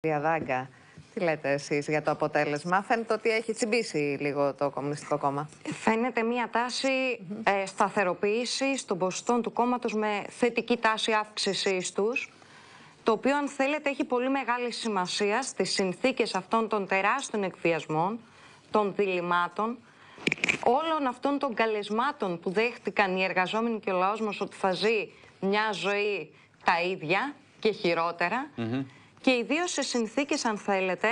Κυρία Δάγκα, τι λέτε εσείς για το αποτέλεσμα. Φαίνεται ότι έχει τσιμπήσει λίγο το Κομμουνιστικό Κόμμα. Φαίνεται μια τάση ε, σταθεροποίησης των ποσοστών του κόμματος με θετική τάση αύξησης τους. Το οποίο αν θέλετε έχει πολύ μεγάλη σημασία στις συνθήκες αυτών των τεράστιων εκβιασμών, των διλημάτων, όλων αυτών των καλεσμάτων που δέχτηκαν οι εργαζόμενοι και ο λαός μας ότι θα ζει μια ζωή τα ίδια και χειρότερα και ιδίω σε συνθήκες αν θέλετε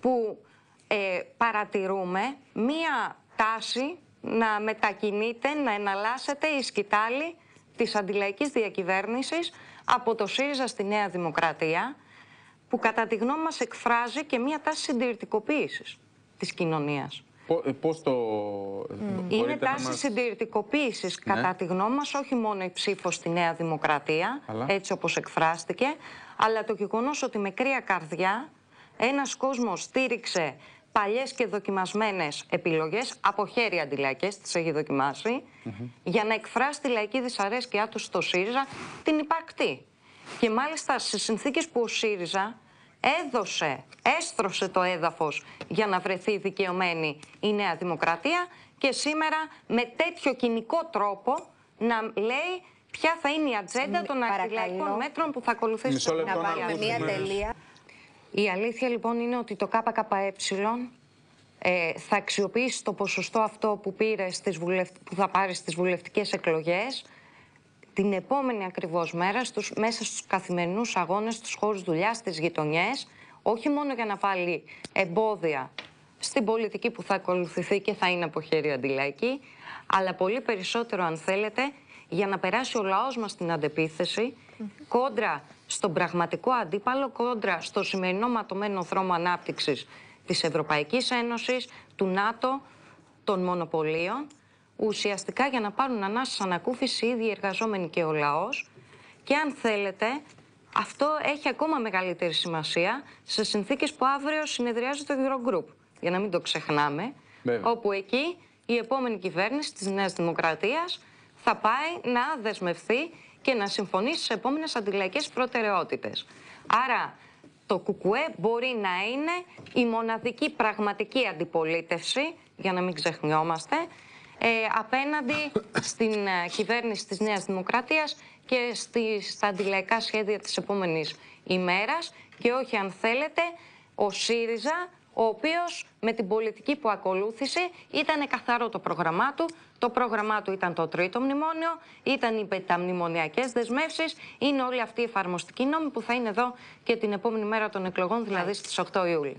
που ε, παρατηρούμε μία τάση να μετακινείται, να εναλλάσσεται η σκητάλη της αντιλαϊκής διακυβέρνησης από το ΣΥΡΙΖΑ στη Νέα Δημοκρατία που κατά τη γνώμη μας εκφράζει και μία τάση συντηρητικοποίησης της κοινωνίας. Ε, ε, Είναι τάση μας... Ναι. κατά τη γνώμη μας, όχι μόνο η ψήφος στη Νέα Δημοκρατία, έτσι όπως εκφράστηκε, αλλά το γεγονός ότι με κρύα καρδιά ένας κόσμος στήριξε παλιές και δοκιμασμένες επιλογές, από χέρι αντιλαϊκές, τις έχει δοκιμάσει, για να εκφράσει τη λαϊκή δυσαρέσκειά του στο ΣΥΡΙΖΑ την υπαρκτή. Και μάλιστα σε συνθήκες που ο ΣΥΡΙΖΑ έδωσε, έστρωσε το έδαφος για να βρεθεί δικαιωμένη η Νέα Δημοκρατία και σήμερα με τέτοιο κοινικό τρόπο να λέει ποια θα είναι η ατζέντα των αντιλαϊκών μέτρων που θα ακολουθήσει το Να μία τελεία. Η αλήθεια λοιπόν είναι ότι το ΚΚΕ ε, θα αξιοποιήσει το ποσοστό αυτό που, πήρε στις βουλευ... που θα πάρει στις βουλευτικές εκλογές την επόμενη ακριβώς μέρα στους, μέσα στους καθημερινούς αγώνες, στους χώρους δουλειάς, στις γειτονιές, όχι μόνο για να βάλει εμπόδια στην πολιτική που θα ακολουθηθεί και θα είναι από χέρι αντιλαϊκή, αλλά πολύ περισσότερο αν θέλετε για να περάσει ο λαός μας την αντεπίθεση κόντρα στον πραγματικό αντίπαλο, κόντρα στο σημερινό ματωμένο δρόμο ανάπτυξης της Ευρωπαϊκής Ένωσης, του ΝΑΤΟ, των μονοπωλίων ουσιαστικά για να πάρουν ανάσα ανακούφιση ήδη οι εργαζόμενοι και ο λαός. και αν θέλετε αυτό έχει ακόμα μεγαλύτερη σημασία σε συνθήκες που αύριο συνεδριάζει το Eurogroup, για να μην το ξεχνάμε, όπου εκεί η επόμενη κυβέρνηση της Νέας Δημοκρατίας θα πάει να δεσμευθεί και να συμφωνήσει στι επόμενες αντιλαϊκές προτεραιότητες. Άρα το ΚΚΕ μπορεί να είναι η μοναδική πραγματική αντιπολίτευση, για να μην ξεχνιόμαστε, ε, απέναντι στην ε, κυβέρνηση της Νέας Δημοκρατίας και στη, στα αντιλαϊκά σχέδια της επόμενης ημέρας και όχι αν θέλετε ο ΣΥΡΙΖΑ ο οποίος με την πολιτική που ακολούθησε ήταν καθαρό το πρόγραμμά του. Το πρόγραμμά του ήταν το τρίτο μνημόνιο, ήταν οι πεταμνημονιακές δεσμεύσεις, είναι όλοι αυτοί οι εφαρμοστικοί νόμοι που θα είναι εδώ και την επόμενη μέρα των εκλογών, δηλαδή ναι. στις 8 Ιούλη.